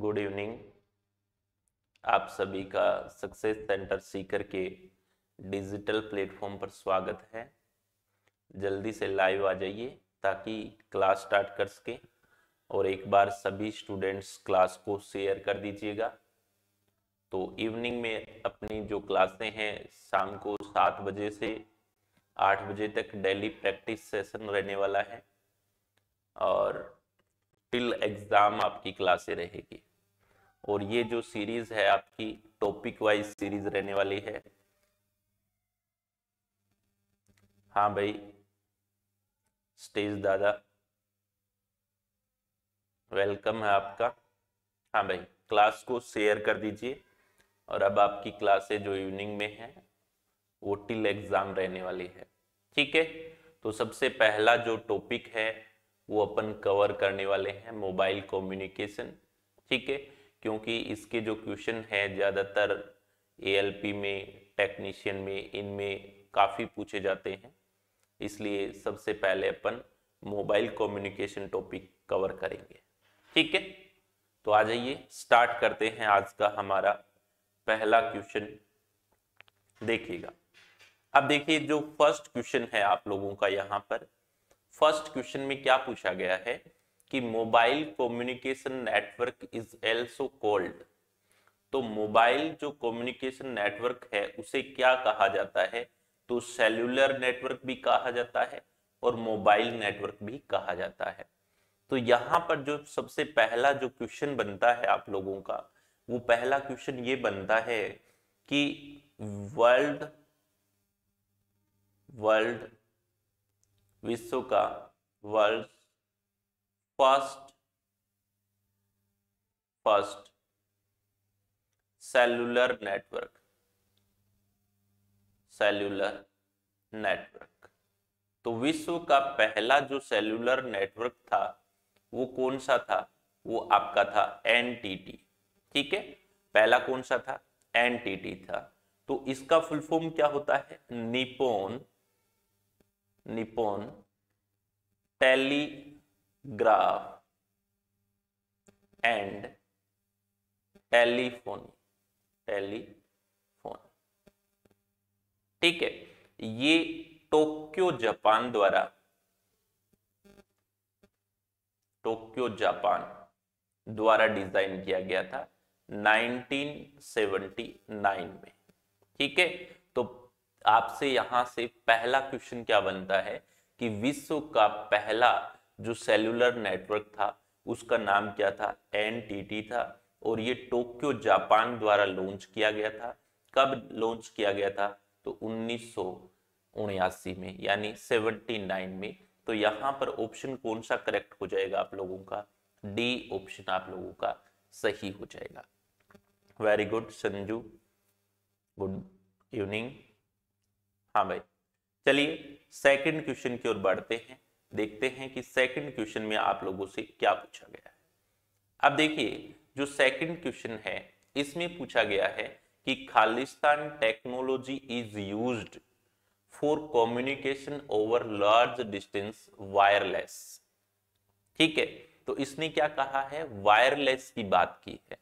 good evening आप सभी का सक्सेस सेंटर सीकर के डिजिटल प्लेटफॉर्म पर स्वागत है जल्दी से लाइव आ जाइए ताकि क्लास स्टार्ट कर सके और एक बार सभी स्टूडेंट्स क्लास को शेयर कर दीजिएगा तो इवनिंग में अपनी जो क्लासें हैं शाम को सात बजे से आठ बजे तक डेली प्रैक्टिस सेशन रहने वाला है और टिल एग्ज़ाम आपकी क्लासें रहेगी और ये जो सीरीज है आपकी टॉपिक वाइज सीरीज रहने वाली है हाँ भाई स्टेज दादा वेलकम है आपका हाँ भाई क्लास को शेयर कर दीजिए और अब आपकी क्लासे जो इवनिंग में है वो टिल एग्जाम रहने वाली है ठीक है तो सबसे पहला जो टॉपिक है वो अपन कवर करने वाले हैं मोबाइल कम्युनिकेशन ठीक है क्योंकि इसके जो क्वेश्चन है ज़्यादातर एएलपी में टेक्नीशियन में इनमें काफ़ी पूछे जाते हैं इसलिए सबसे पहले अपन मोबाइल कम्युनिकेशन टॉपिक कवर करेंगे ठीक है तो आ जाइए स्टार्ट करते हैं आज का हमारा पहला क्वेश्चन देखिएगा अब देखिए जो फर्स्ट क्वेश्चन है आप लोगों का यहाँ पर फर्स्ट क्वेश्चन में क्या पूछा गया है कि mobile communication network is also called तो मोबाइल जो कम्युनिकेशन नेटवर्क है उसे क्या कहा जाता है तो सेल्यूलर नेटवर्क भी कहा जाता है और मोबाइल नेटवर्क भी कहा जाता है तो यहाँ पर जो सबसे पहला जो क्वेश्चन बनता है आप लोगों का वो पहला क्वेश्चन ये बनता है कि वर्ल्ड वर्ल्ड विश्व का world first first cellular network cellular network तो विश्व का पहला जो सेलुलर नेटवर्क था वो कौन सा था वो आपका था एनटीटी ठीक है पहला कौन सा था एनटीटी था तो इसका फुल फॉर्म क्या होता है निपोन निपोन टेली graph and टेलीफोन टेलीफोन ठीक है ये टोक्यो जापान द्वारा टोक्यो जापान द्वारा डिजाइन किया गया था 1979 में ठीक है तो आपसे यहां से पहला क्वेश्चन क्या बनता है कि विश्व का पहला जो सेलुलर नेटवर्क था उसका नाम क्या था एन था और ये टोक्यो जापान द्वारा लॉन्च किया गया था कब लॉन्च किया गया था तो उन्नीस में यानी 79 में तो यहां पर ऑप्शन कौन सा करेक्ट हो जाएगा आप लोगों का डी ऑप्शन आप लोगों का सही हो जाएगा very good Sanju good evening हाँ भाई चलिए सेकंड क्वेश्चन की ओर बढ़ते हैं देखते हैं कि सेकंड क्वेश्चन में आप लोगों से क्या पूछा गया है अब देखिए जो सेकंड क्वेश्चन है इसमें पूछा गया है कि खालिस्तान technology is used for communication over large distance wireless ठीक है तो इसने क्या कहा है वायरलेस की बात की है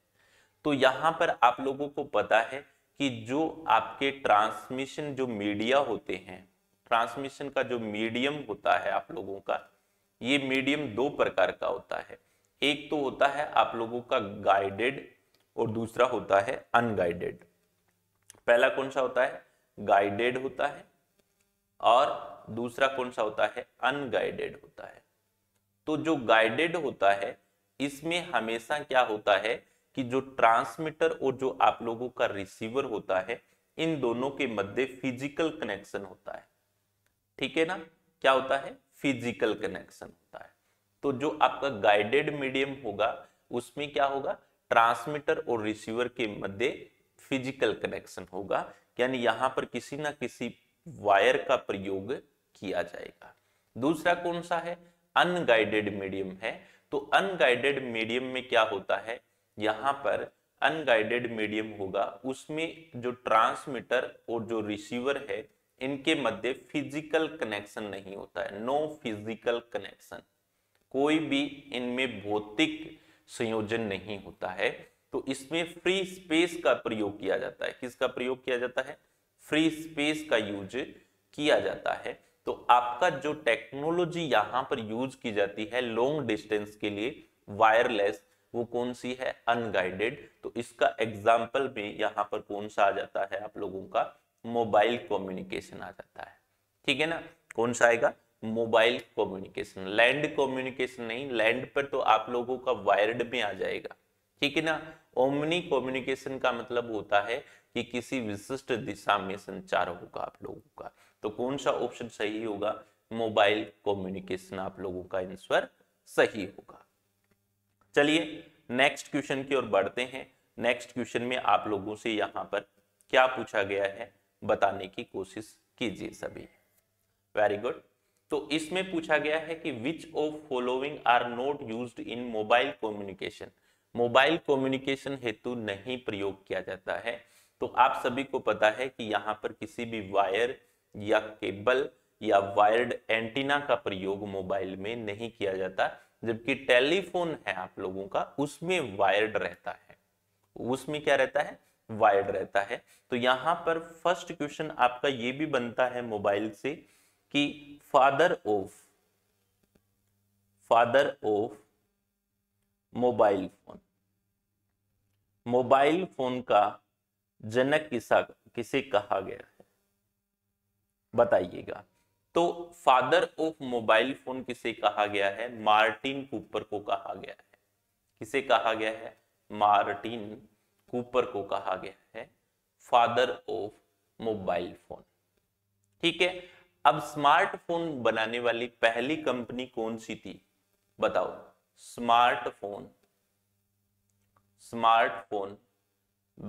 तो यहां पर आप लोगों को पता है कि जो आपके ट्रांसमिशन जो मीडिया होते हैं ट्रांसमिशन का जो मीडियम होता है आप लोगों का ये मीडियम दो प्रकार का होता है एक तो होता है आप लोगों का गाइडेड और दूसरा होता है अनगाइडेड पहला कौन सा होता है गाइडेड होता है और दूसरा कौन सा होता है अनगाइडेड होता है तो जो गाइडेड होता है इसमें हमेशा क्या होता है कि जो ट्रांसमीटर और जो आप लोगों का रिसीवर होता है इन दोनों के मध्य फिजिकल कनेक्शन होता है ठीक है ना क्या होता है फिजिकल कनेक्शन होता है तो जो आपका गाइडेड मीडियम होगा उसमें क्या होगा ट्रांसमीटर और रिसीवर के मध्य फिजिकल कनेक्शन होगा यानी यहां पर किसी ना किसी वायर का प्रयोग किया जाएगा दूसरा कौन सा है अनगाइडेड मीडियम है तो अनगाइडेड मीडियम में क्या होता है यहां पर अनगाइडेड मीडियम होगा उसमें जो ट्रांसमीटर और जो रिसीवर है इनके मध्य फिजिकल कनेक्शन नहीं होता है नो फिजिकल कनेक्शन कोई भी इनमें भौतिक संयोजन नहीं होता है तो इसमें फ्री स्पेस का प्रयोग किया जाता है किसका प्रयोग किया जाता है फ्री स्पेस का यूज किया जाता है तो आपका जो टेक्नोलॉजी यहां पर यूज की जाती है लॉन्ग डिस्टेंस के लिए वायरलेस वो कौन सी है अनगाइडेड तो इसका एग्जाम्पल भी यहाँ पर कौन सा आ जाता है आप लोगों का मोबाइल कम्युनिकेशन आ जाता है ठीक है ना कौन सा आएगा मोबाइल कम्युनिकेशन लैंड कम्युनिकेशन नहीं लैंड पर तो आप लोगों का वायर्ड में आ जाएगा ठीक है ना ओमनी कम्युनिकेशन का मतलब होता है कि किसी विशिष्ट दिशा में संचार होगा आप लोगों का तो कौन सा ऑप्शन सही होगा मोबाइल कम्युनिकेशन आप लोगों का आंसर सही होगा चलिए नेक्स्ट क्वेश्चन की ओर बढ़ते हैं नेक्स्ट क्वेश्चन में आप लोगों से यहां पर क्या पूछा गया है बताने की कोशिश कीजिए सभी वेरी गुड तो इसमें पूछा गया है कि which of following are not use in mobile communication mobile communication हेतु नहीं प्रयोग किया जाता है तो आप सभी को पता है कि यहाँ पर किसी भी वायर या केबल या वायर्ड एंटीना का प्रयोग मोबाइल में नहीं किया जाता जबकि टेलीफोन है आप लोगों का उसमें वायर्ड रहता है उसमें क्या रहता है वाइड रहता है तो यहाँ पर फर्स्ट क्वेश्चन आपका ये भी बनता है मोबाइल से कि father of father of mobile phone mobile phone का जनक किसा किसे कहा गया है बताइएगा तो फादर ऑफ मोबाइल फोन किसे कहा गया है मार्टिन कूपर को कहा गया है किसे कहा गया है मार्टिन कूपर को कहा गया है फादर ऑफ मोबाइल फोन ठीक है अब स्मार्टफोन बनाने वाली पहली कंपनी कौन सी थी बताओ स्मार्टफोन स्मार्टफोन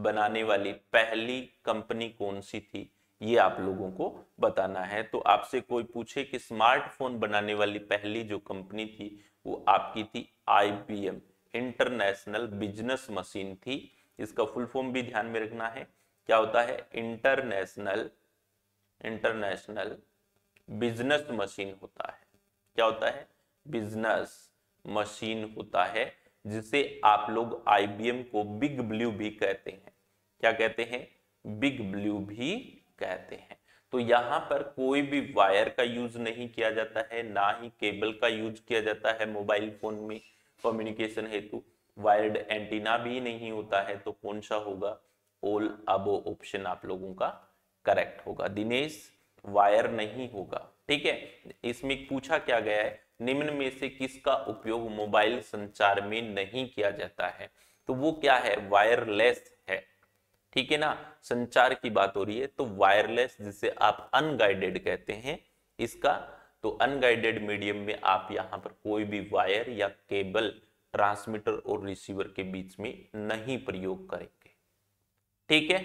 बनाने वाली पहली कंपनी कौन सी थी ये आप लोगों को बताना है तो आपसे कोई पूछे कि स्मार्टफोन बनाने वाली पहली जो कंपनी थी वो आपकी थी आईबीएम इंटरनेशनल बिजनेस मशीन थी इसका फुल फॉर्म भी ध्यान में रखना है क्या होता है इंटरनेशनल इंटरनेशनल बिजनेस मशीन होता है क्या होता है बिजनेस मशीन होता है जिसे आप लोग आईबीएम को बिग ब्लू भी कहते हैं क्या कहते हैं बिग ब्लू भी कहते हैं तो यहां पर कोई भी वायर का यूज नहीं किया जाता है ना ही केबल का यूज किया जाता है मोबाइल फोन में कम्युनिकेशन हेतु वायर्ड एंटीना भी नहीं होता है तो कौन सा होगा ओल अबो ऑप्शन आप लोगों का करेक्ट होगा दिनेश वायर नहीं होगा ठीक है इसमें पूछा क्या गया है निम्न में से किसका उपयोग मोबाइल संचार में नहीं किया जाता है तो वो क्या है वायरलेस है ठीक है ना संचार की बात हो रही है तो वायरलेस जिसे आप अनगाइडेड कहते हैं इसका तो अनगाइडेड मीडियम में आप यहाँ पर कोई भी वायर या केबल ट्रांसमीटर और रिसीवर के बीच में नहीं प्रयोग करेंगे ठीक है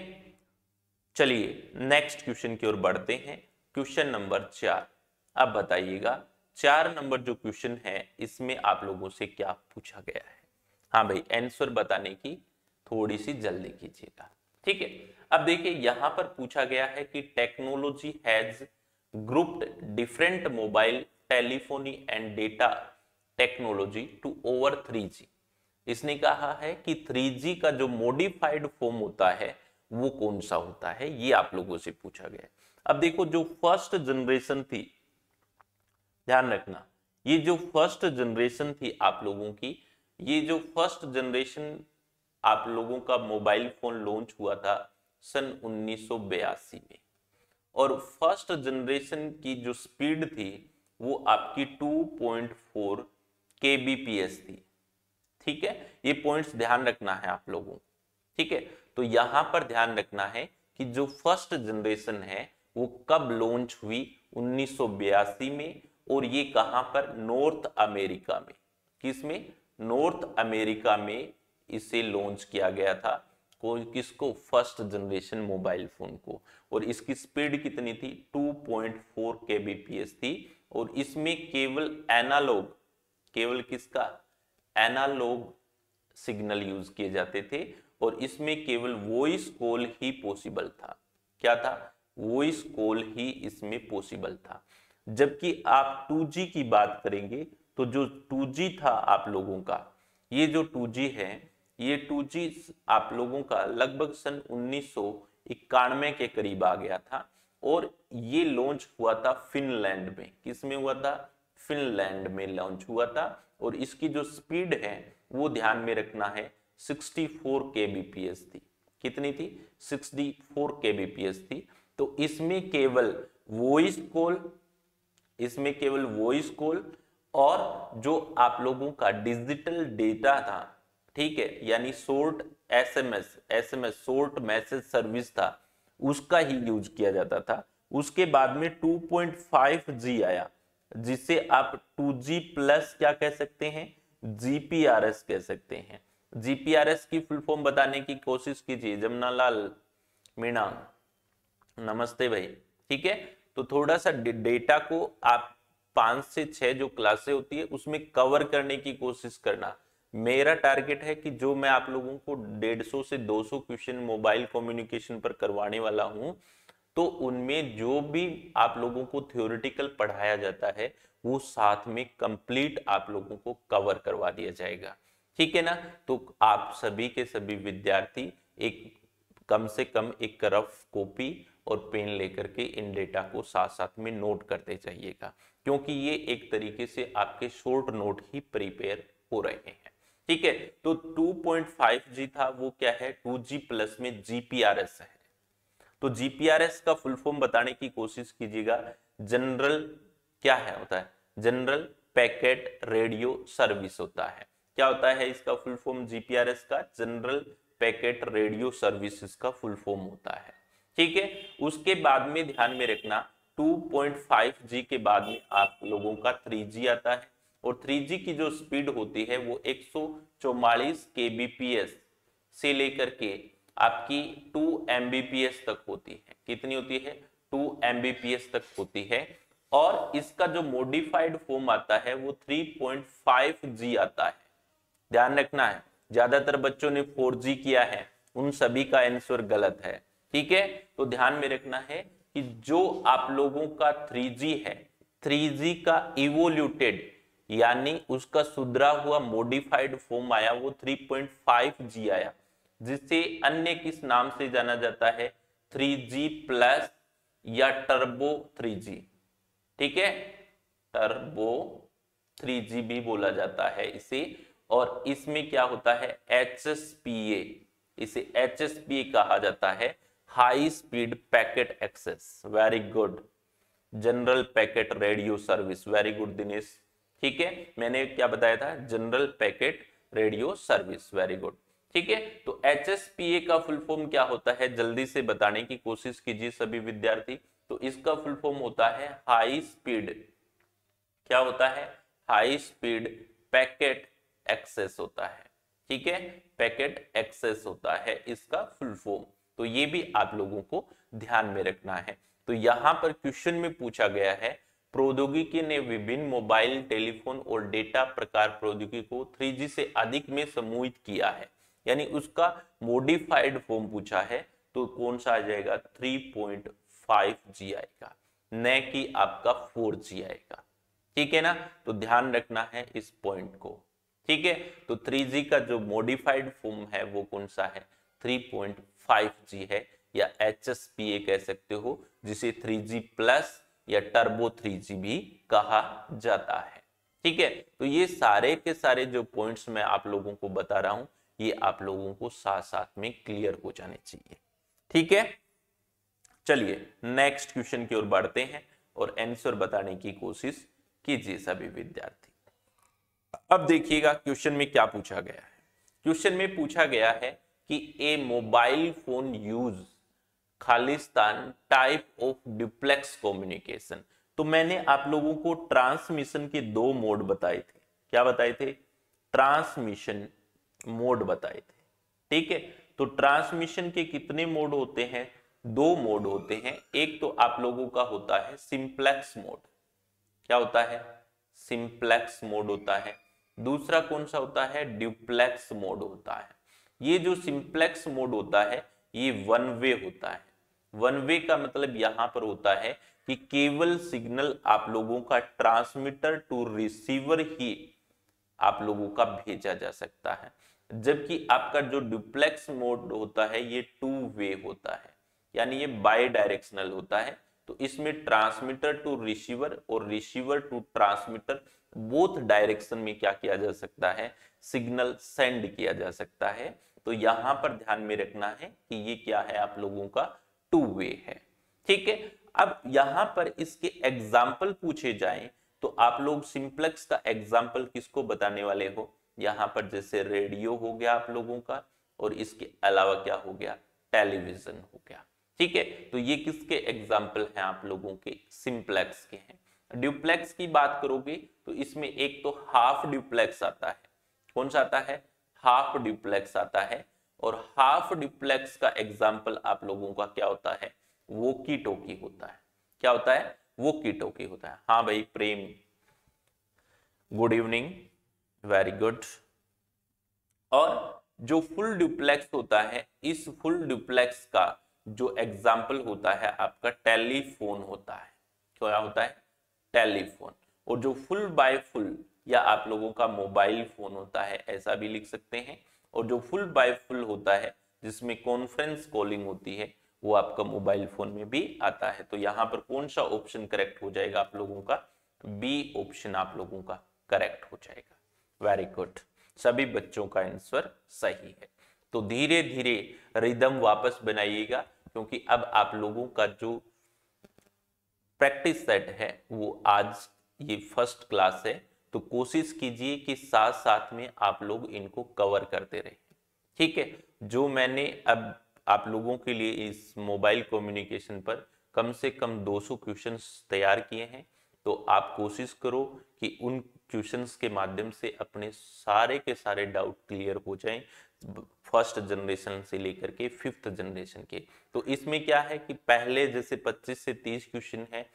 चलिए नेक्स्ट क्वेश्चन की ओर बढ़ते हैं क्वेश्चन नंबर चार अब बताइएगा चार नंबर जो क्वेश्चन है इसमें आप लोगों से क्या पूछा गया है हाँ भाई आंसर बताने की थोड़ी सी जल्दी कीजिएगा ठीक है अब देखिए यहां पर पूछा गया है कि technology has grouped different mobile telephony and data technology to over three G इसने कहा है कि थ्री जी का जो मोडिफाइड फॉर्म होता है वो कौन सा होता है ये आप लोगों से पूछा गया अब देखो जो फर्स्ट जनरेशन थी ध्यान रखना ये जो फर्स्ट जनरेशन थी आप लोगों की ये जो फर्स्ट जनरेशन आप लोगों का मोबाइल फोन लॉन्च हुआ था सन 1982 में और फर्स्ट जनरेशन की जो स्पीड थी वो आपकी 2.4 के थी ठीक है ये पॉइंट्स ध्यान रखना है आप लोगों को ठीक है तो यहां पर ध्यान रखना है कि जो फर्स्ट जनरेशन है वो कब लॉन्च हुई उन्नीस में और ये कहां पर नॉर्थ अमेरिका में किस में नॉर्थ अमेरिका में इसे लॉन्च किया गया था किसको फर्स्ट जनरेशन मोबाइल फोन को और इसकी स्पीड कितनी थी 2.4 केबीपीएस थी और इसमें केवल एनालॉग केवल किसका एनालॉग सिग्नल यूज किए जाते थे और इसमें केवल वॉइस कॉल ही पॉसिबल था क्या था वॉइस कॉल ही इसमें पॉसिबल था जबकि आप 2G की बात करेंगे तो जो 2G था आप लोगों का ये जो 2G है ये 2G आप लोगों का लगभग सन उन्नीस के करीब आ गया था और ये लॉन्च हुआ था फिनलैंड में किसमें हुआ था फिनलैंड में लॉन्च हुआ था और इसकी जो स्पीड है वो ध्यान में रखना है 64 kbps थी कितनी थी 64 kbps थी तो इसमें केवल वॉइस कॉल इसमें केवल वॉइस कॉल और जो आप लोगों का डिजिटल डेटा था ठीक है यानी S SMS SMS short message service था उसका ही यूज किया जाता था उसके बाद में 2.5g जी आया जिसे आप 2G प्लस क्या कह सकते हैं जीपीआरएस कह सकते हैं जीपीआरएस की फुल फॉर्म बताने की कोशिश कीजिए जमुना लाल मीणा नमस्ते भाई ठीक है तो थोड़ा सा डेटा को आप पांच से छह जो क्लासे होती है उसमें कवर करने की कोशिश करना मेरा टारगेट है कि जो मैं आप लोगों को 150 से 200 क्वेश्चन मोबाइल कम्युनिकेशन पर करवाने वाला हूं तो उनमें जो भी आप लोगों को थ्योरिटिकल पढ़ाया जाता है वो साथ में कंप्लीट आप लोगों को कवर करवा दिया जाएगा ठीक है ना तो आप सभी के सभी विद्यार्थी एक कम से कम एक रफ कॉपी और पेन लेकर के इन डेटा को साथ साथ में नोट करते जाइएगा क्योंकि ये एक तरीके से आपके शॉर्ट नोट ही प्रिपेयर हो रहे हैं ठीक है तो 2.5G था वो क्या है 2G प्लस में जीपीआरएस है तो जीपीआरएस का फुल फॉर्म बताने की कोशिश कीजिएगा जनरल क्या है होता है जनरल पैकेट रेडियो सर्विस होता है क्या होता है इसका फुल फॉर्म जीपीआरएस का जनरल पैकेट रेडियो सर्विस का फुल फॉर्म होता है ठीक है उसके बाद में ध्यान में रखना 2.5G के बाद में आप लोगों का 3G आता है और 3G की जो स्पीड होती है वो एक सौ से लेकर के आपकी टू एम तक होती है कितनी होती है टू एम तक होती है और इसका जो मोडिफाइड फॉर्म आता है वो 3.5G आता है ध्यान रखना है ज्यादातर बच्चों ने 4G किया है उन सभी का आंसर गलत है ठीक है तो ध्यान में रखना है कि जो आप लोगों का 3G है 3G का इवोल्यूटेड यानी उसका सुधरा हुआ मोडिफाइड फॉर्म आया वो 3.5G आया जिसे अन्य किस नाम से जाना जाता है 3G प्लस या टर्बो 3G ठीक है टर्बो 3G भी बोला जाता है इसे और इसमें क्या होता है ए इसे HSPA कहा जाता है high speed packet access very good general packet radio service very good Dinesh ठीक है मैंने क्या बताया था general packet radio service very good ठीक है तो एच का फुल फॉर्म क्या होता है जल्दी से बताने की कोशिश कीजिए सभी विद्यार्थी तो इसका फुल फॉर्म होता है हाई स्पीड क्या होता है हाई स्पीड पैकेट एक्सेस होता है ठीक है पैकेट एक्सेस होता है इसका फुल फॉर्म तो ये भी आप लोगों को ध्यान में रखना है तो यहां पर क्वेश्चन में पूछा गया है प्रौद्योगिकी ने विभिन्न मोबाइल टेलीफोन और डेटा प्रकार प्रौद्योगिकी को 3G से अधिक में समूहित किया है यानी उसका मोडिफाइड फॉर्म पूछा है तो कौन सा आ जाएगा 3.5 जी आएगा न कि आपका 4 जी आएगा ठीक है ना तो ध्यान रखना है इस पॉइंट को ठीक है तो 3G का जो मोडिफाइड फॉर्म है वो कौन सा है 3.5G है या एच कह सकते हो जिसे 3G प्लस या टर्बो 3G भी कहा जाता है ठीक है तो ये सारे के सारे जो पॉइंट्स मैं आप लोगों को बता रहा हूं ये आप लोगों को साथ साथ में क्लियर हो जाने चाहिए ठीक है चलिए नेक्स्ट क्वेश्चन की ओर बढ़ते हैं और आंसर बताने की कोशिश कीजिए सभी विद्यार्थी अब देखिएगा क्वेश्चन में क्या पूछा गया है क्वेश्चन में पूछा गया है कि ए मोबाइल फोन यूज खालिस्तान टाइप ऑफ डिप्लेक्स कम्युनिकेशन तो मैंने आप लोगों को ट्रांसमिशन के दो मोड बताए थे क्या बताए थे ट्रांसमिशन मोड बताए थे ठीक है तो ट्रांसमिशन के कितने मोड होते हैं दो मोड होते हैं एक तो आप लोगों का होता है सिंप्लेक्स मोड क्या होता है सिंप्लेक्स मोड होता है दूसरा कौन सा होता है ड्यूप्लेक्स मोड होता है ये जो सिंप्लेक्स मोड होता है ये वन वे होता है वन वे का मतलब यहां पर होता है कि केवल सिग्नल आप लोगों का ट्रांसमीटर टू रिसीवर ही आप लोगों का भेजा जा सकता है जबकि आपका जो डुप्लेक्स मोड होता है ये टू वे होता है यानी ये बाई डायरेक्शनल होता है तो इसमें ट्रांसमीटर टू रिसीवर और receiver to transmitter both direction में क्या किया जा सकता है सिग्नल सेंड किया जा सकता है तो यहां पर ध्यान में रखना है कि ये क्या है आप लोगों का टू वे है ठीक है अब यहां पर इसके एग्जाम्पल पूछे जाए तो आप लोग सिंप्लेक्स का एग्जाम्पल किसको बताने वाले हो यहाँ पर जैसे रेडियो हो गया आप लोगों का और इसके अलावा क्या हो गया टेलीविजन हो गया ठीक है तो ये किसके एग्जाम्पल हैं आप लोगों के सिंप्लेक्स के हैं ड्यूप्लेक्स की बात करोगे तो इसमें एक तो हाफ ड्यूप्लेक्स आता है कौन सा आता है हाफ ड्यूप्लेक्स आता है और हाफ ड्यूप्लेक्स का एग्जाम्पल आप लोगों का क्या होता है वो की होता है क्या होता है वो की होता है हाँ भाई Prem good evening very good और जो फुल डुप्लेक्स होता है इस फुल डुप्लेक्स का जो एग्जाम्पल होता है आपका टेलीफोन होता है तो क्या होता है टेलीफोन और जो फुल बाय फुल या आप लोगों का मोबाइल फोन होता है ऐसा भी लिख सकते हैं और जो फुल बाय फुल होता है जिसमें कॉन्फ्रेंस कॉलिंग होती है वो आपका मोबाइल फोन में भी आता है तो यहाँ पर कौन सा ऑप्शन करेक्ट हो जाएगा आप लोगों का बी ऑप्शन आप लोगों का करेक्ट हो जाएगा वेरी गुड सभी बच्चों का आंसर सही है तो धीरे धीरे रिदम वापस बनाइएगा क्योंकि अब आप लोगों का जो प्रैक्टिस सेट है वो आज ये फर्स्ट क्लास है तो कोशिश कीजिए कि साथ साथ में आप लोग इनको कवर करते रहे ठीक है जो मैंने अब आप लोगों के लिए इस मोबाइल कम्युनिकेशन पर कम से कम 200 क्वेश्चंस तैयार किए हैं तो आप कोशिश करो कि उन क्वेश्चंस के माध्यम से अपने सारे के सारे डाउट क्लियर हो जाएं फर्स्ट जनरेशन से लेकर के फिफ्थ जनरेशन के तो इसमें क्या है कि पहले जैसे 25 से 30 क्वेश्चन है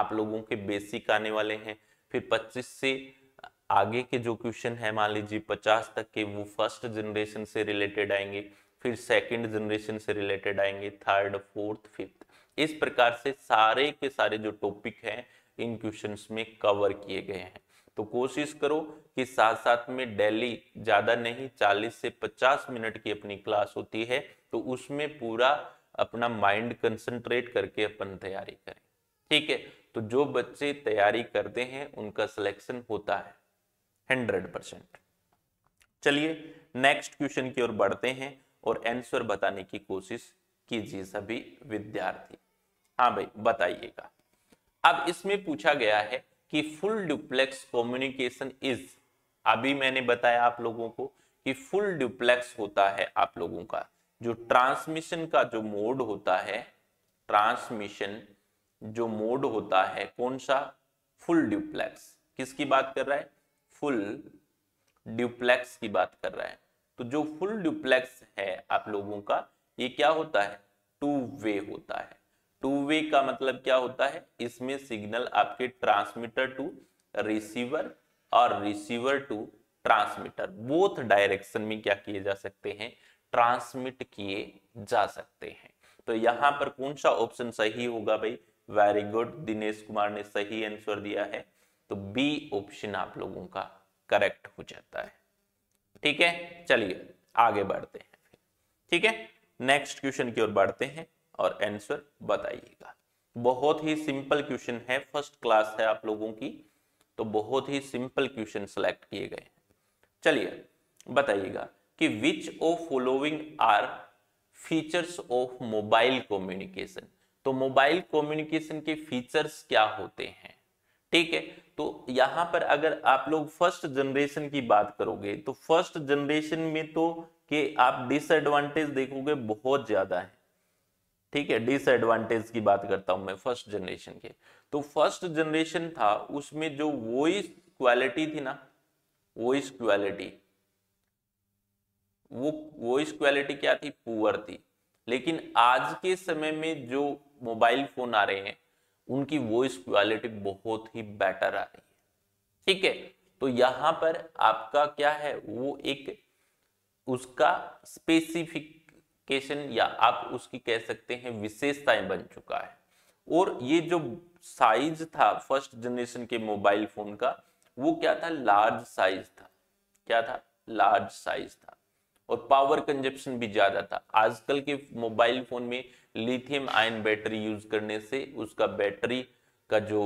आप लोगों के बेसिक आने वाले हैं फिर 25 से आगे के जो क्वेश्चन है मान लीजिए 50 तक के वो फर्स्ट जनरेशन से रिलेटेड आएंगे फिर सेकंड जनरेशन से रिलेटेड आएंगे थर्ड फोर्थ फिफ्थ इस प्रकार से सारे के सारे जो टॉपिक हैं इन क्वेश्चन में कवर किए गए हैं तो कोशिश करो कि साथ साथ में डेली ज़्यादा नहीं 40 से 50 मिनट की अपनी क्लास होती है तो उसमें पूरा अपना माइंड कंसंट्रेट करके अपन तैयारी करें ठीक है तो जो बच्चे तैयारी करते हैं उनका सिलेक्शन होता है हंड्रेड परसेंट चलिए नेक्स्ट क्वेश्चन की ओर बढ़ते हैं और आंसर बताने की कोशिश कीजिए सभी विद्यार्थी हाँ भाई बताइएगा अब इसमें पूछा गया है कि फुल डुप्लेक्स कम्युनिकेशन इज अभी मैंने बताया आप लोगों को कि फुल डुप्लेक्स होता है आप लोगों का जो ट्रांसमिशन का जो मोड होता है ट्रांसमिशन जो मोड होता है कौन सा फुल डुप्लेक्स किसकी बात कर रहा है फुल ड्यूप्लेक्स की बात कर रहा है तो जो फुल डुप्लेक्स है आप लोगों का ये क्या होता है टू वे होता है टू वे का मतलब क्या होता है इसमें सिग्नल आपके ट्रांसमीटर टू रिसीवर और receiver to transmitter both direction में क्या किए जा सकते हैं ट्रांसमिट किए जा सकते हैं तो यहाँ पर कौन सा ऑप्शन सही होगा भाई वेरी गुड दिनेश कुमार ने सही आंसर दिया है तो बी ऑप्शन आप लोगों का करेक्ट हो जाता है ठीक है चलिए आगे बढ़ते हैं ठीक है नेक्स्ट क्वेश्चन की ओर बढ़ते हैं और आंसर बताइएगा बहुत ही सिंपल क्वेश्चन है फर्स्ट क्लास है आप लोगों की तो बहुत ही सिंपल क्वेश्चन सेलेक्ट किए गए चलिए बताइएगा कि which of following are features of mobile communication तो मोबाइल कम्युनिकेशन के फीचर्स क्या होते हैं ठीक है तो यहां पर अगर आप लोग फर्स्ट जनरेशन की बात करोगे तो फर्स्ट जनरेशन में तो के आप डिसएडवांटेज देखोगे बहुत ज्यादा है ठीक है डिसएडवांटेज की बात करता हूं मैं फर्स्ट जनरेशन के तो फर्स्ट जनरेशन था उसमें जो वॉइस क्वालिटी थी ना वॉइस क्वालिटी वो वॉइस क्वालिटी क्या थी पुअर थी लेकिन आज के समय में जो मोबाइल फोन आ रहे हैं उनकी वॉइस क्वालिटी बहुत ही बेटर आ रही है ठीक है तो यहां पर आपका क्या है वो एक उसका स्पेसिफिक केशन या आप उसकी कह सकते हैं विशेषताएं बन चुका है और ये जो साइज था फर्स्ट जनरेशन के मोबाइल फोन का वो क्या था लार्ज साइज था क्या था लार्ज साइज था और पावर कंजप्शन भी ज्यादा था आजकल के मोबाइल फोन में लिथियम आयन बैटरी यूज करने से उसका बैटरी का जो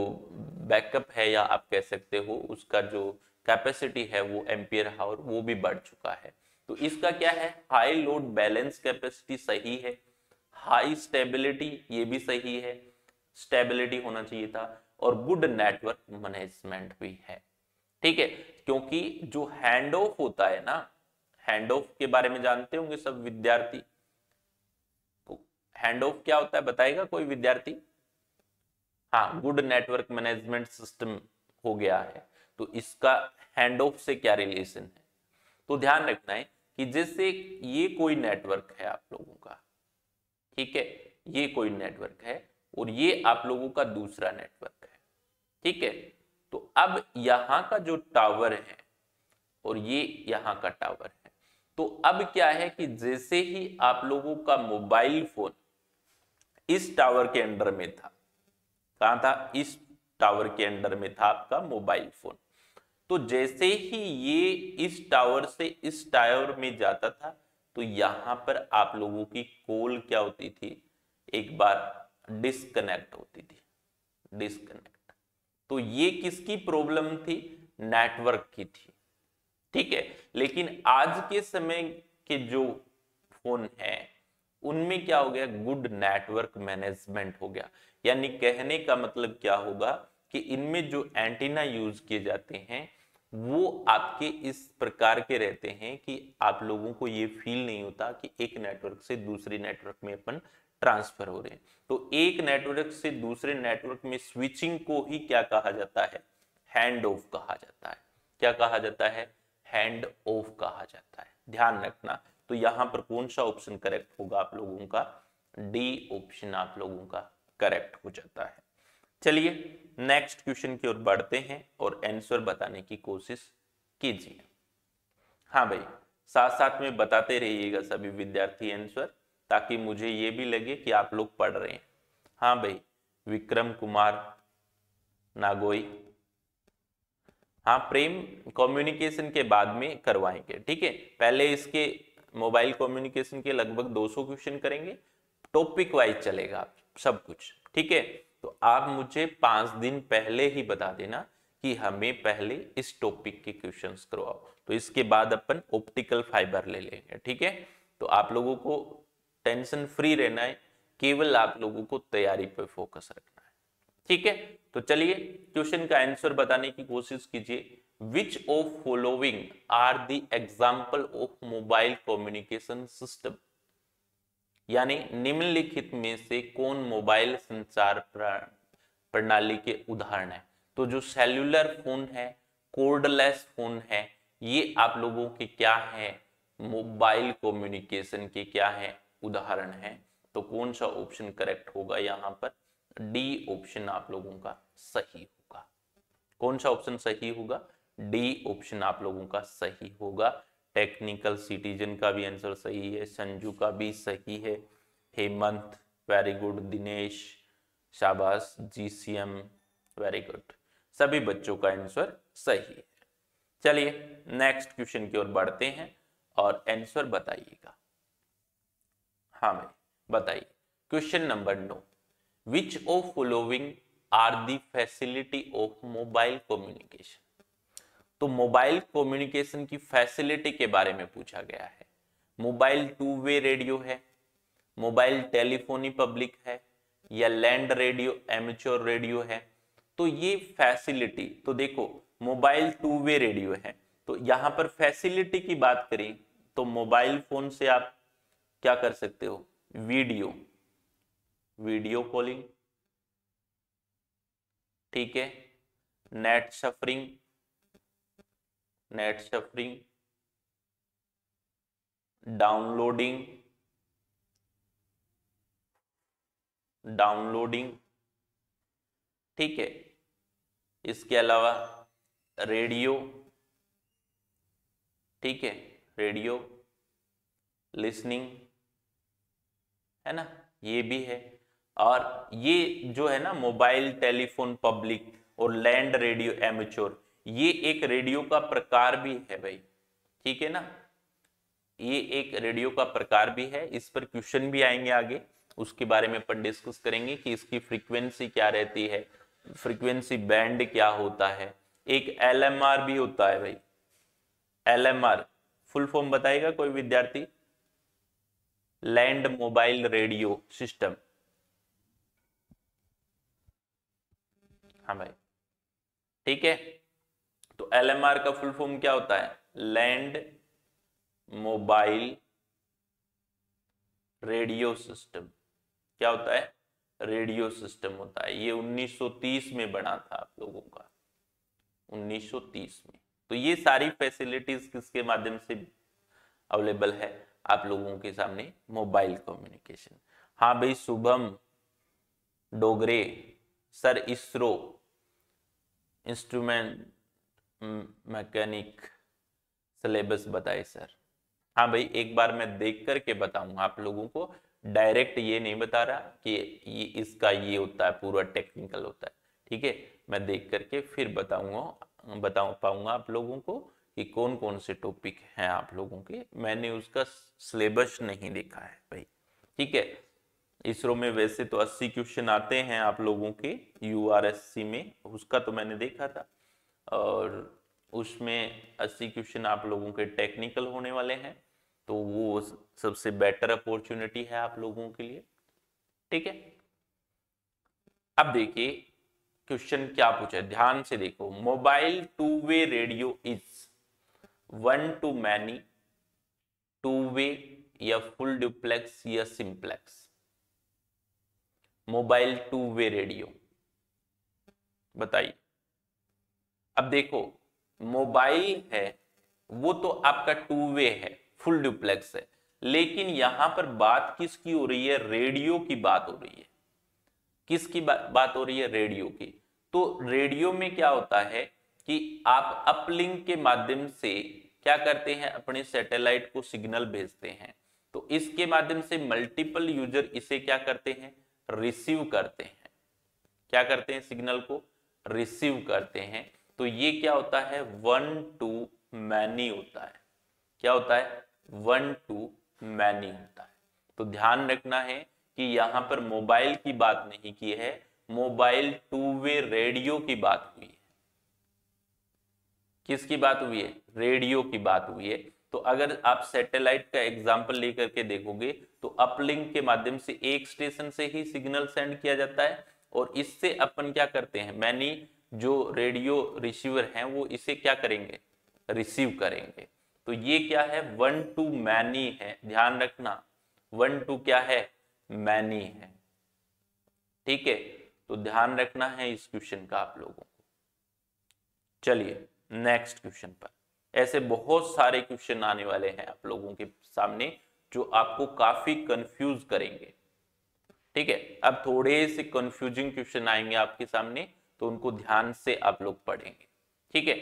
बैकअप है या आप कह सकते हो उसका जो कैपेसिटी है वो एम्पियर हावर वो भी बढ़ चुका है तो इसका क्या है हाई लोड बैलेंस कैपेसिटी सही है हाई स्टेबिलिटी ये भी सही है स्टेबिलिटी होना चाहिए था और गुड नेटवर्क मैनेजमेंट भी है ठीक है क्योंकि जो हैंड ऑफ होता है ना हैंड ऑफ के बारे में जानते होंगे सब विद्यार्थी हैंड तो ऑफ क्या होता है बताएगा कोई विद्यार्थी हाँ गुड नेटवर्क मैनेजमेंट सिस्टम हो गया है तो इसका हैंड ऑफ से क्या रिलेशन है तो ध्यान रखना है कि जैसे ये कोई नेटवर्क है आप लोगों का ठीक है ये कोई नेटवर्क है और ये आप लोगों का दूसरा नेटवर्क है ठीक है तो अब यहां का जो टावर है और ये यहां का टावर है तो अब क्या है कि जैसे ही आप लोगों का मोबाइल फोन इस टावर के अंडर में था कहा था इस टावर के अंडर में था आपका मोबाइल फोन तो जैसे ही ये इस टावर से इस टावर में जाता था तो यहां पर आप लोगों की कोल क्या होती थी एक बार डिस्कनेक्ट होती थी डिस्कनेक्ट तो ये किसकी प्रॉब्लम थी नेटवर्क की थी ठीक है लेकिन आज के समय के जो फोन है उनमें क्या हो गया गुड नेटवर्क मैनेजमेंट हो गया यानी कहने का मतलब क्या होगा कि इनमें जो एंटीना यूज किए जाते हैं वो आपके इस प्रकार के रहते हैं कि आप लोगों को ये फील नहीं होता कि एक नेटवर्क से दूसरे नेटवर्क में अपन ट्रांसफर हो रहे हैं तो एक नेटवर्क से दूसरे नेटवर्क में स्विचिंग को ही क्या कहा जाता है हैंड ऑफ कहा जाता है क्या कहा जाता है हैंड ऑफ कहा जाता है ध्यान रखना तो यहां पर कौन सा ऑप्शन करेक्ट होगा आप लोगों का डी ऑप्शन आप लोगों का करेक्ट हो जाता है चलिए नेक्स्ट क्वेश्चन की ओर बढ़ते हैं और आंसर बताने की कोशिश कीजिए हाँ भाई साथ साथ में बताते रहिएगा सभी विद्यार्थी आंसर ताकि मुझे ये भी लगे कि आप लोग पढ़ रहे हैं हाँ भाई विक्रम कुमार नागोई हाँ प्रेम कम्युनिकेशन के बाद में करवाएंगे ठीक है पहले इसके मोबाइल कम्युनिकेशन के लगभग 200 क्वेश्चन करेंगे टॉपिक वाइज चलेगा सब कुछ ठीक है तो आप मुझे पांच दिन पहले ही बता देना कि हमें पहले इस टॉपिक के क्वेश्चंस करवाओ तो इसके बाद अपन ऑप्टिकल फाइबर ले लेंगे ठीक है तो आप लोगों को टेंशन फ्री रहना है केवल आप लोगों को तैयारी पर फोकस रखना है ठीक है तो चलिए क्वेश्चन का आंसर बताने की कोशिश कीजिए which of following are the example of mobile communication system यानी निम्नलिखित में से कौन मोबाइल संचार प्रणाली के उदाहरण है तो जो सेल्यूलर फोन है कोडलेस फोन है ये आप लोगों के क्या है मोबाइल कम्युनिकेशन के क्या है उदाहरण है तो कौन सा ऑप्शन करेक्ट होगा यहाँ पर डी ऑप्शन आप लोगों का सही होगा कौन सा ऑप्शन सही होगा डी ऑप्शन आप लोगों का सही होगा टेक्निकल सिटीजन का भी आंसर सही है संजू का भी सही है हेमंत वेरी गुड दिनेश शाबाश जीसीएम वेरी गुड सभी बच्चों का आंसर सही है चलिए नेक्स्ट क्वेश्चन की ओर बढ़ते हैं और आंसर बताइएगा हाँ भाई बताइए question number no which of following are the facility of mobile communication तो मोबाइल कम्युनिकेशन की फैसिलिटी के बारे में पूछा गया है मोबाइल टू वे रेडियो है मोबाइल टेलीफोनी पब्लिक है या लैंड रेडियो एमच्योर रेडियो है तो ये फैसिलिटी तो देखो मोबाइल टू वे रेडियो है तो यहां पर फैसिलिटी की बात करें तो मोबाइल फोन से आप क्या कर सकते हो वीडियो वीडियो कॉलिंग ठीक है net surfing net surfing downloading downloading ठीक है इसके अलावा रेडियो ठीक है रेडियो लिसनिंग है ना ये भी है और ये जो है ना मोबाइल टेलीफोन पब्लिक और लैंड रेडियो एमच्योर ये एक रेडियो का प्रकार भी है भाई ठीक है ना ये एक रेडियो का प्रकार भी है इस पर क्वेश्चन भी आएंगे आगे उसके बारे में अपन डिस्कस करेंगे कि इसकी फ्रीक्वेंसी क्या रहती है फ्रीक्वेंसी बैंड क्या होता है एक एल भी होता है भाई एल फुल फॉर्म बताएगा कोई विद्यार्थी लैंड मोबाइल रेडियो सिस्टम हाँ भाई ठीक है एल का फुल फॉर्म क्या होता है लैंड मोबाइल रेडियो सिस्टम क्या होता है रेडियो सिस्टम होता है ये 1930 में बना था आप लोगों का 1930 में तो ये सारी फैसिलिटीज किसके माध्यम से अवेलेबल है आप लोगों के सामने मोबाइल कम्युनिकेशन हाँ भाई Shubham Dogre sir ISRO instrument hmm, mechanic syllabus बताए सर हाँ भाई एक बार मैं देख करके बताऊंगा आप लोगों को डायरेक्ट ये नहीं बता रहा कि ये इसका ये होता है पूरा टेक्निकल होता है ठीक है मैं देख करके फिर बताऊंगा बता पाऊंगा आप लोगों को कि कौन कौन से टॉपिक हैं आप लोगों के मैंने उसका सिलेबस नहीं देखा है भाई ठीक है इसरो में वैसे तो 80 क्वेश्चन आते हैं आप लोगों के यूआरएससी में उसका तो मैंने देखा था और उसमें 80 क्वेश्चन आप लोगों के टेक्निकल होने वाले हैं तो वो सबसे बेटर अपॉर्चुनिटी है आप लोगों के लिए ठीक है अब देखिए क्वेश्चन क्या पूछा है ध्यान से देखो mobile two way radio is one to many two way या फुल डुप्लेक्स या simplex mobile two way radio बताइए अब देखो मोबाइल है वो तो आपका टू वे है फुल डुप्लेक्स है लेकिन यहां पर बात किसकी हो रही है रेडियो की बात हो रही है किसकी बा, बात हो रही है रेडियो की तो रेडियो में क्या होता है कि आप अपलिंक के माध्यम से क्या करते हैं अपने सैटेलाइट को सिग्नल भेजते हैं तो इसके माध्यम से मल्टीपल यूजर इसे क्या करते हैं रिसीव करते हैं क्या करते हैं सिग्नल को रिसीव करते हैं तो ये क्या होता है वन टू मैनी होता है क्या होता है वन टू मैनी होता है तो ध्यान रखना है कि यहां पर मोबाइल की बात नहीं की है मोबाइल टू वे रेडियो की बात हुई है किसकी बात हुई है रेडियो की बात हुई है तो अगर आप सैटेलाइट का एग्जाम्पल लेकर के देखोगे तो अपलिंक के माध्यम से एक स्टेशन से ही सिग्नल सेंड किया जाता है और इससे अपन क्या करते हैं मैनी जो रेडियो रिसीवर हैं वो इसे क्या करेंगे रिसीव करेंगे तो ये क्या है वन टू मैनी है ध्यान रखना वन टू क्या है मैनी है ठीक है तो ध्यान रखना है इस क्वेश्चन का आप लोगों को चलिए नेक्स्ट क्वेश्चन पर ऐसे बहुत सारे क्वेश्चन आने वाले हैं आप लोगों के सामने जो आपको काफी कंफ्यूज करेंगे ठीक है अब थोड़े से कंफ्यूजिंग क्वेश्चन आएंगे आपके सामने तो उनको ध्यान से आप लोग पढ़ेंगे ठीक है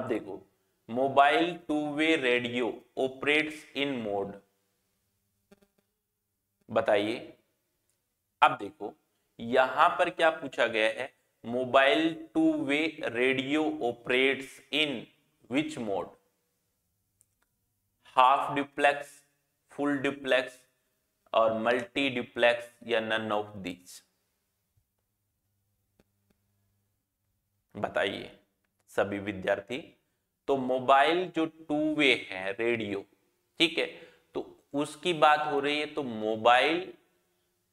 अब देखो mobile two way radio operates in mode बताइए अब देखो यहां पर क्या पूछा गया है mobile two way radio operates in which mode half diplex full diplex और मल्टी डिप्लेक्स या नन ऑफ दीज बताइए सभी विद्यार्थी तो मोबाइल जो टू वे है रेडियो ठीक है तो उसकी बात हो रही है तो मोबाइल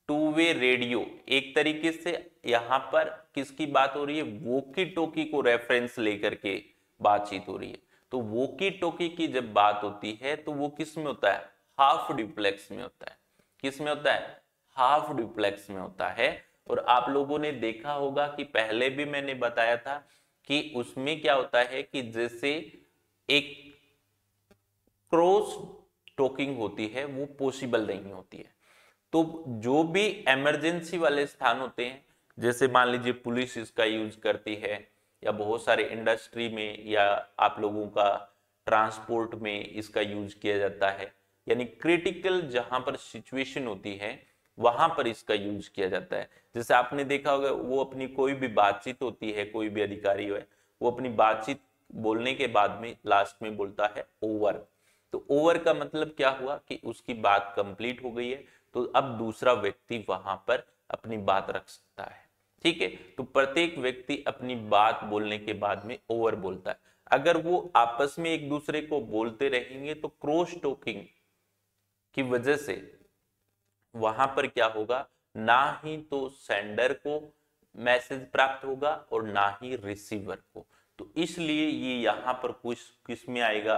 टू वे रेडियो एक तरीके से यहां पर किसकी बात हो रही है वोकी टोकी को रेफरेंस लेकर के बातचीत हो रही है तो वोकी टोकी की जब बात होती है तो वो किस में होता है हाफ डिप्लेक्स में होता है किस में होता है हाफ डिप्लेक्स में होता है और आप लोगों ने देखा होगा कि पहले भी मैंने बताया था कि उसमें क्या होता है कि जैसे एक क्रॉस टॉकिंग होती है वो पॉसिबल नहीं होती है तो जो भी इमरजेंसी वाले स्थान होते हैं जैसे मान लीजिए पुलिस इसका यूज करती है या बहुत सारे इंडस्ट्री में या आप लोगों का ट्रांसपोर्ट में इसका यूज किया जाता है यानी क्रिटिकल जहां पर सिचुएशन होती है वहां पर इसका यूज किया जाता है जैसे आपने देखा होगा वो अपनी कोई भी बातचीत होती है कोई भी अधिकारी है वो अपनी बातचीत बोलने के बाद में लास्ट में बोलता है ओवर तो ओवर का मतलब क्या हुआ कि उसकी बात कंप्लीट हो गई है तो अब दूसरा व्यक्ति वहां पर अपनी बात रख सकता है ठीक है तो प्रत्येक व्यक्ति अपनी बात बोलने के बाद में ओवर बोलता है अगर वो आपस में एक दूसरे को बोलते रहेंगे तो क्रोस टोकिंग की वजह से वहां पर क्या होगा ना ही तो सेंडर को मैसेज प्राप्त होगा और ना ही रिसीवर को तो इसलिए ये यहां पर कुछ किस में आएगा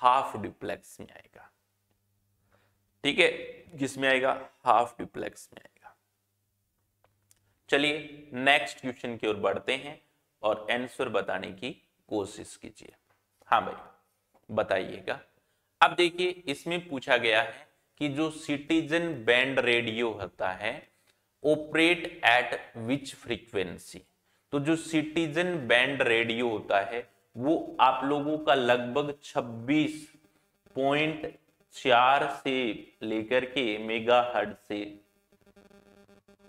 हाफ डिप्लेक्स में आएगा ठीक है किस में आएगा हाफ डिप्लेक्स में आएगा चलिए नेक्स्ट क्वेश्चन की ओर बढ़ते हैं और आंसर बताने की कोशिश कीजिए हाँ भाई बताइएगा अब देखिए इसमें पूछा गया है कि जो सिटीजन बैंड रेडियो होता है ऑपरेट एट विच फ्रीक्वेंसी तो जो सिटीजन बैंड रेडियो होता है वो आप लोगों का लगभग 26.4 पॉइंट चार से लेकर के मेगा हड से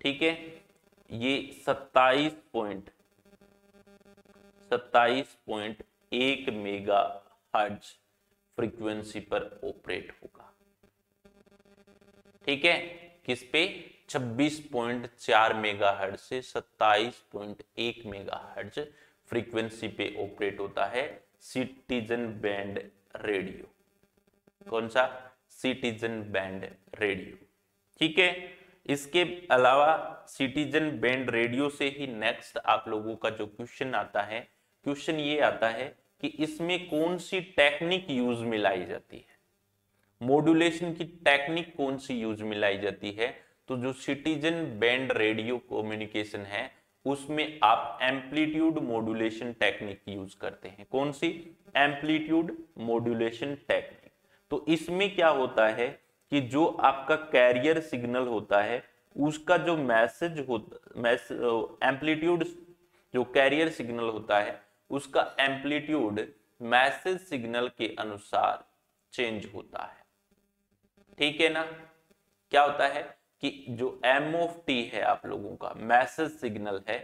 ठीक है ये 27 पॉइंट सत्ताईस मेगा हर्ज फ्रीक्वेंसी पर ऑपरेट होगा ठीक है किस पे 26.4 मेगाहर्ट्ज से 27.1 मेगाहर्ट्ज फ्रीक्वेंसी पे ऑपरेट होता है सिटीजन बैंड रेडियो कौन सा सिटीजन बैंड रेडियो ठीक है इसके अलावा सिटीजन बैंड रेडियो से ही नेक्स्ट आप लोगों का जो क्वेश्चन आता है क्वेश्चन ये आता है कि इसमें कौन सी टेक्निक यूज मिलाई जाती है मॉड्यूलेशन की टेक्निक कौन सी यूज में लाई जाती है तो जो सिटीजन बैंड रेडियो कम्युनिकेशन है उसमें आप एम्पलीट्यूड मॉड्यूलेशन टेक्निक यूज करते हैं कौन सी एम्पलीट्यूड मॉड्यूलेशन टेक्निक तो इसमें क्या होता है कि जो आपका कैरियर सिग्नल होता है उसका जो मैसेज होता एम्पलीट्यूड जो कैरियर सिग्नल होता है उसका एम्पलीट्यूड मैसेज सिग्नल के अनुसार चेंज होता है ठीक है ना क्या होता है कि जो एम ऑफ टी है आप लोगों का मैसेज सिग्नल है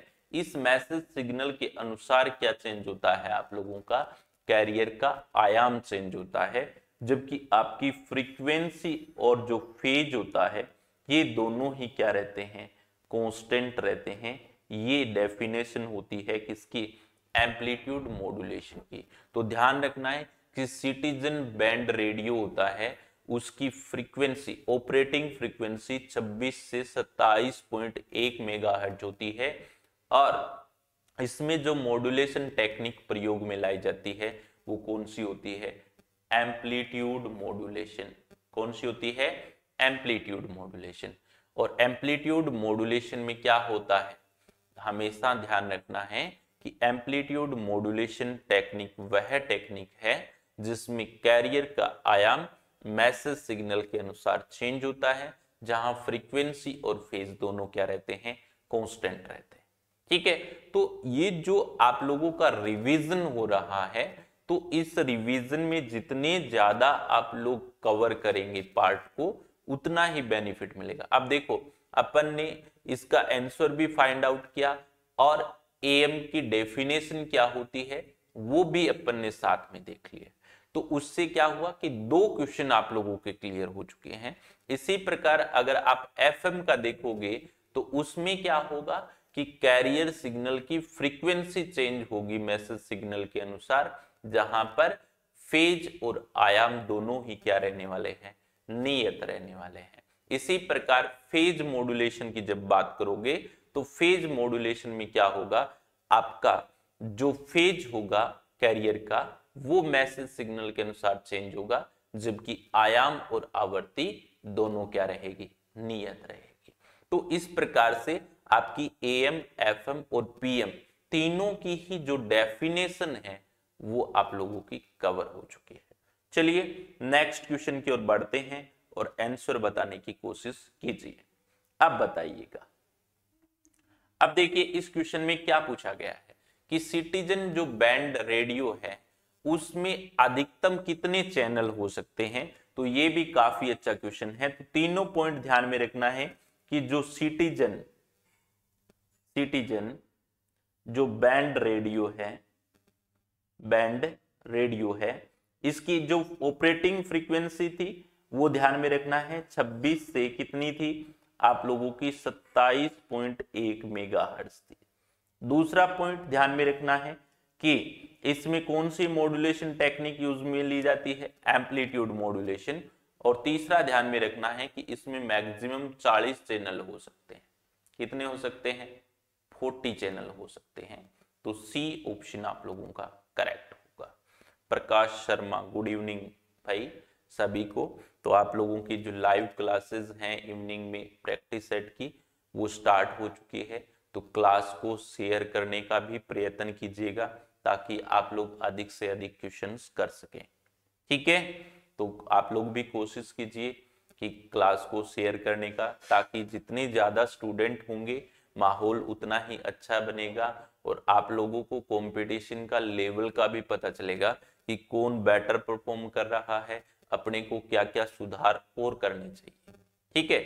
इस मैसेज सिग्नल के अनुसार क्या चेंज होता है आप लोगों का कैरियर का आयाम चेंज होता है जबकि आपकी फ्रीक्वेंसी और जो फेज होता है ये दोनों ही क्या रहते हैं कांस्टेंट रहते हैं ये डेफिनेशन होती है किसकी एम्पलीट्यूड मॉड्यूलेशन की तो ध्यान रखना है कि सिटीजन बैंड रेडियो होता है उसकी फ्रीक्वेंसी ऑपरेटिंग फ्रीक्वेंसी 26 से 27.1 मेगाहर्ट्ज होती है और इसमें जो मॉड्यूलेशन टेक्निक प्रयोग में लाई जाती है वो कौन सी होती है एम्पलीट्यूड मॉड्यूलेशन कौन सी होती है एम्पलीट्यूड मॉड्यूलेशन और एम्पलीट्यूड मॉड्यूलेशन में क्या होता है हमेशा ध्यान रखना है कि एम्पलीट्यूड मॉड्यूलेशन टेक्निक वह टेक्निक है जिसमें कैरियर का आयाम मैसेज सिग्नल के अनुसार चेंज होता है जहां फ्रीक्वेंसी और फेज दोनों क्या रहते हैं कॉन्स्टेंट रहते हैं ठीक है तो ये जो आप लोगों का रिवीजन हो रहा है तो इस रिवीजन में जितने ज्यादा आप लोग कवर करेंगे पार्ट को उतना ही बेनिफिट मिलेगा अब देखो अपन ने इसका आंसर भी फाइंड आउट किया और एम की डेफिनेशन क्या होती है वो भी अपन ने साथ में देख लिया तो उससे क्या हुआ कि दो क्वेश्चन आप लोगों के क्लियर हो चुके हैं इसी प्रकार अगर आप एफ का देखोगे तो उसमें क्या होगा कि कैरियर सिग्नल की फ्रीक्वेंसी चेंज होगी मैसेज सिग्नल के अनुसार जहां पर फेज और आयाम दोनों ही क्या रहने वाले हैं नियत रहने वाले हैं इसी प्रकार फेज मॉड्यूलेशन की जब बात करोगे तो फेज मॉड्यूलेशन में क्या होगा आपका जो फेज होगा कैरियर का वो मैसेज सिग्नल के अनुसार चेंज होगा जबकि आयाम और आवृत्ति दोनों क्या रहेगी नियत रहेगी तो इस प्रकार से आपकी एम एम और पीएम तीनों की ही जो डेफिनेशन है वो आप लोगों की कवर हो चुकी है चलिए नेक्स्ट क्वेश्चन की ओर बढ़ते हैं और आंसर बताने की कोशिश कीजिए अब बताइएगा अब देखिए इस क्वेश्चन में क्या पूछा गया है कि सिटीजन जो बैंड रेडियो है उसमें अधिकतम कितने चैनल हो सकते हैं तो ये भी काफी अच्छा क्वेश्चन है तो तीनों पॉइंट ध्यान में रखना है कि जो सिटीजन सिटीजन जो बैंड रेडियो है बैंड रेडियो है इसकी जो ऑपरेटिंग फ्रीक्वेंसी थी वो ध्यान में रखना है 26 से कितनी थी आप लोगों की 27.1 मेगाहर्ट्ज थी दूसरा पॉइंट ध्यान में रखना है कि इसमें कौन सी मॉड्यूलेशन टेक्निक यूज में ली जाती है एम्पलीट्यूड मॉड्यूलेशन और तीसरा ध्यान में रखना है कि इसमें मैक्सिमम 40 चैनल हो सकते हैं कितने हो सकते हैं 40 चैनल हो सकते हैं तो सी ऑप्शन आप लोगों का करेक्ट होगा प्रकाश शर्मा गुड इवनिंग भाई सभी को तो आप लोगों की जो लाइव क्लासेस हैं इवनिंग में प्रैक्टिस सेट की वो स्टार्ट हो चुकी है तो क्लास को शेयर करने का भी प्रयत्न कीजिएगा ताकि आप लोग अधिक से अधिक क्वेश्चंस कर सकें ठीक है तो आप लोग भी कोशिश कीजिए कि क्लास को शेयर करने का ताकि जितने ज़्यादा स्टूडेंट होंगे माहौल उतना ही अच्छा बनेगा और आप लोगों को कंपटीशन का लेवल का भी पता चलेगा कि कौन बेटर परफॉर्म कर रहा है अपने को क्या क्या सुधार और करने चाहिए ठीक है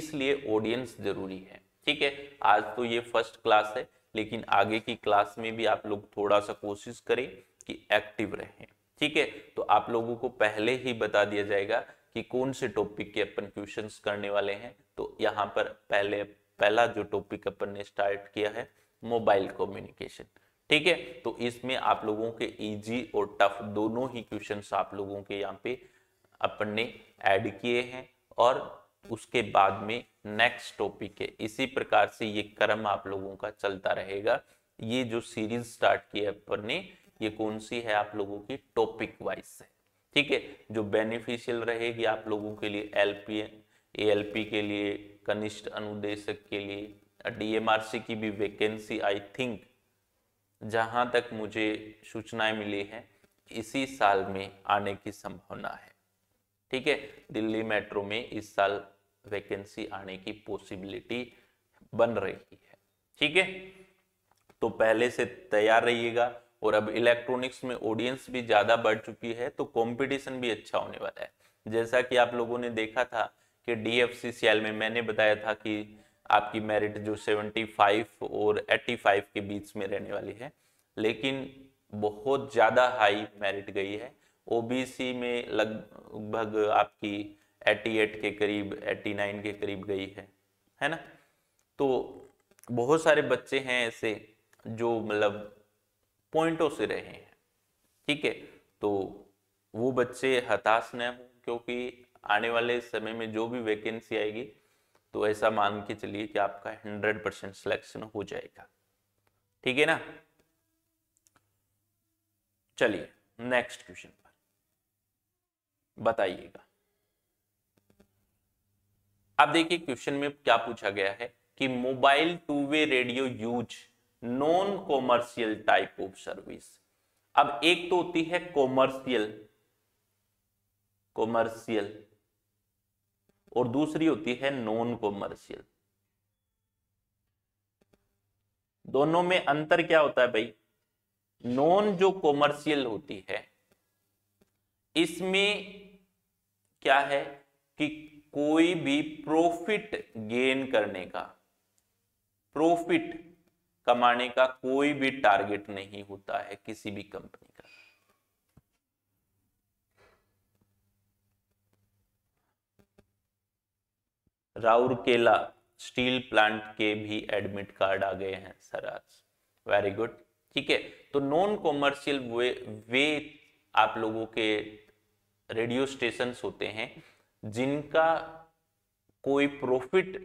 इसलिए ऑडियंस जरूरी है ठीक है आज तो ये फर्स्ट क्लास है लेकिन आगे की क्लास में भी आप लोग थोड़ा सा कोशिश करें कि एक्टिव रहें ठीक है तो आप लोगों को पहले ही बता दिया जाएगा कि कौन से टॉपिक के अपन क्वेश्चंस करने वाले हैं तो यहाँ पर पहले पहला जो टॉपिक अपन ने स्टार्ट किया है मोबाइल कम्युनिकेशन ठीक है तो इसमें आप लोगों के इजी और टफ दोनों ही क्वेश्चन आप लोगों के यहाँ पे अपन ने ऐड किए हैं और उसके बाद में नेक्स्ट टॉपिक है इसी प्रकार से ये क्रम आप लोगों का चलता रहेगा ये जो सीरीज स्टार्ट किया अपन ने ये कौन सी है आप लोगों की टॉपिक वाइज है ठीक है जो बेनिफिशियल रहेगी आप लोगों के लिए एल एएलपी के लिए कनिष्ठ अनुदेशक के लिए डीएमआरसी की भी वैकेंसी आई थिंक जहां तक मुझे सूचनाएं मिली हैं इसी साल में आने की संभावना है ठीक है दिल्ली मेट्रो में इस साल वैकेंसी आने की पॉसिबिलिटी बन रही है ठीक है तो पहले से तैयार रहिएगा और अब इलेक्ट्रॉनिक्स में ऑडियंस भी ज्यादा बढ़ चुकी है तो कंपटीशन भी अच्छा होने वाला है जैसा कि आप लोगों ने देखा था कि डीएफसीसीएल में मैंने बताया था कि आपकी मेरिट जो 75 और 85 के बीच में रहने वाली है लेकिन बहुत ज़्यादा हाई मेरिट गई है ओबीसी में लगभग आपकी 88 के करीब 89 के करीब गई है है ना तो बहुत सारे बच्चे हैं ऐसे जो मतलब पॉइंटों से रहे हैं ठीक है तो वो बच्चे हताश न हो क्योंकि आने वाले समय में जो भी वैकेंसी आएगी तो ऐसा मान के चलिए कि आपका हंड्रेड परसेंट सिलेक्शन हो जाएगा ठीक है ना चलिए नेक्स्ट क्वेश्चन बताइएगा अब देखिए क्वेश्चन में क्या पूछा गया है कि mobile two way radio use non commercial type of service अब एक तो होती है कॉमर्शियल कॉमर्शियल और दूसरी होती है नॉन कॉमर्शियल दोनों में अंतर क्या होता है भाई नॉन जो कॉमर्शियल होती है इसमें क्या है कि कोई भी प्रॉफिट गेन करने का प्रॉफिट कमाने का कोई भी टारगेट नहीं होता है किसी भी कंपनी का राउरकेला स्टील प्लांट के भी एडमिट कार्ड आ गए हैं सर आज वेरी गुड ठीक है तो नॉन कॉमर्शियल वे वे आप लोगों के रेडियो स्टेशन होते हैं जिनका कोई प्रॉफिट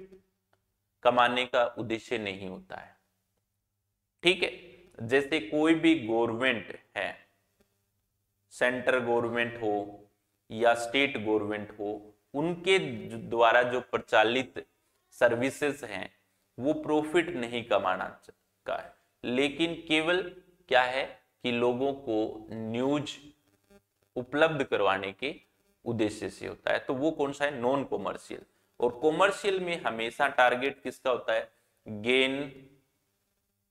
कमाने का उद्देश्य नहीं होता है ठीक है जैसे कोई भी गवर्नमेंट है सेंट्रल गवर्नमेंट हो या स्टेट गवर्नमेंट हो उनके द्वारा जो प्रचालित सर्विसेज हैं वो प्रॉफिट नहीं कमाना का है लेकिन केवल क्या है कि लोगों को न्यूज उपलब्ध करवाने के उद्देश्य से होता है तो वो कौन सा है नॉन कॉमर्शियल और कॉमर्शियल में हमेशा टारगेट किसका होता है गेन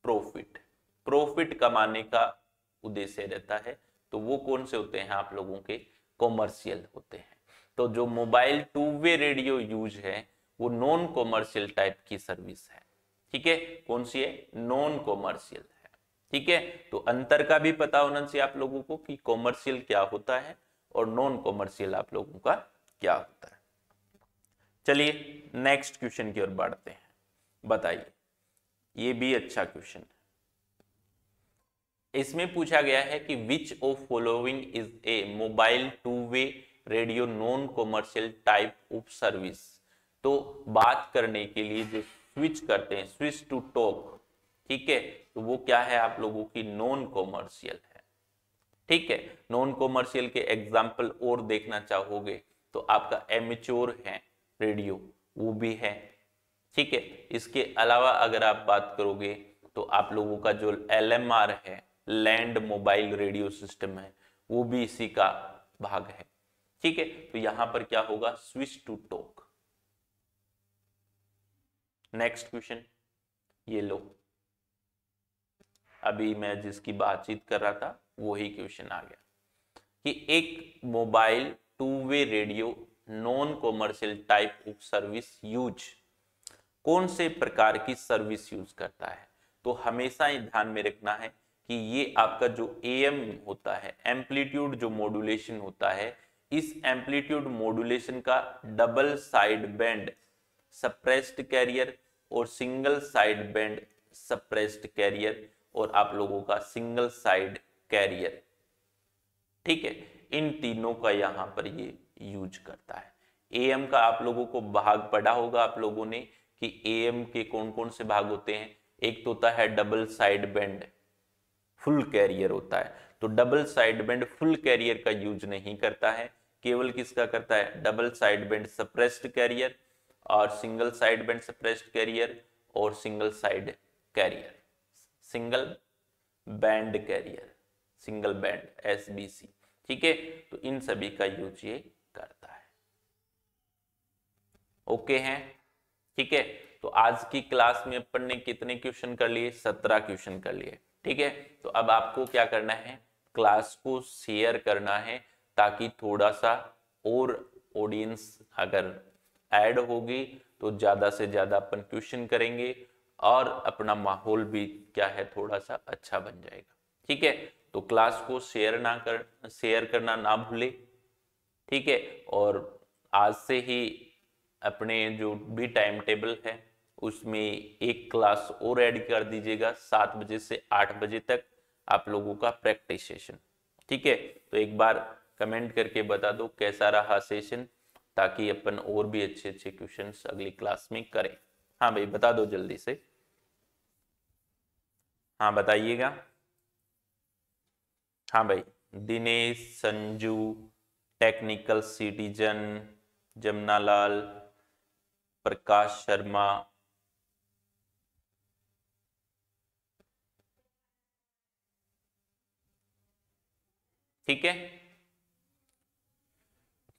प्रॉफिट प्रॉफिट कमाने का उद्देश्य रहता है तो वो कौन से होते हैं आप लोगों के कॉमर्शियल होते हैं तो जो mobile two way radio use है वो नॉन कॉमर्शियल टाइप की सर्विस है ठीक है कौन सी है नॉन कॉमर्शियल ठीक है तो अंतर का भी पता होना चाहिए आप लोगों को कि कॉमर्शियल क्या होता है और नॉन कॉमर्शियल आप लोगों का क्या होता है चलिए नेक्स्ट क्वेश्चन की ओर बढ़ते हैं बताइए ये भी अच्छा क्वेश्चन है इसमें पूछा गया है कि which of following is a mobile two way radio non commercial type of service तो बात करने के लिए जो स्विच करते हैं स्विच टू टॉक ठीक है तो वो क्या है आप लोगों की नॉन कॉमर्शियल है ठीक है नॉन कॉमर्शियल के एग्जाम्पल और देखना चाहोगे तो आपका एमेच्योर है रेडियो वो भी है ठीक है इसके अलावा अगर आप बात करोगे तो आप लोगों का जो एल है लैंड मोबाइल रेडियो सिस्टम है वो भी इसी का भाग है ठीक है तो यहां पर क्या होगा switch to talk next question ये लो अभी मैं जिसकी बातचीत कर रहा था वही क्वेश्चन आ गया कि एक mobile two way radio non commercial type service use कौन से प्रकार की सर्विस यूज करता है तो हमेशा ही ध्यान में रखना है कि ये आपका जो एम होता है एम्पलीट्यूड जो मॉड्यूलेशन होता है इस एम्पलीट्यूड मॉड्यूलेशन का double side band suppressed carrier और single side band suppressed carrier और आप लोगों का सिंगल साइड कैरियर ठीक है इन तीनों का यहां पर ये यूज करता है एएम का आप लोगों को भाग पढ़ा होगा आप लोगों ने कि एएम के कौन कौन से भाग होते हैं एक तो होता है double side band full carrier होता है तो double side band full carrier का यूज नहीं करता है केवल किसका करता है double side band suppressed carrier और single side band suppressed carrier और single side carrier single band carrier single band S B C ठीक है तो इन सभी का यूज ये करता है ओके है ठीक है तो आज की क्लास में अपन ने कितने क्वेश्चन कर लिए सत्रह क्वेश्चन कर लिए ठीक है तो अब आपको क्या करना है क्लास को शेयर करना है ताकि थोड़ा सा और ऑडियंस अगर ऐड होगी तो ज्यादा से ज्यादा अपन क्वेश्चन करेंगे और अपना माहौल भी क्या है थोड़ा सा अच्छा बन जाएगा ठीक है तो क्लास को शेयर ना कर शेयर करना ना भूले ठीक है और आज से ही अपने जो भी टाइम टेबल है उसमें एक क्लास और ऐड कर दीजिएगा सात बजे से आठ बजे तक आप लोगों का प्रैक्टिस सेशन ठीक है तो एक बार कमेंट करके बता दो कैसा रहा सेशन ताकि अपन और भी अच्छे अच्छे क्वेश्चंस अगली क्लास में करें हाँ भाई बता दो जल्दी से हाँ बताइएगा हाँ भाई दिनेश संजू टेक्निकल सिटीजन जमुनालाल प्रकाश शर्मा ठीक है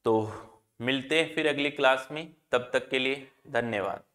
तो मिलते हैं फिर अगली क्लास में तब तक के लिए धन्यवाद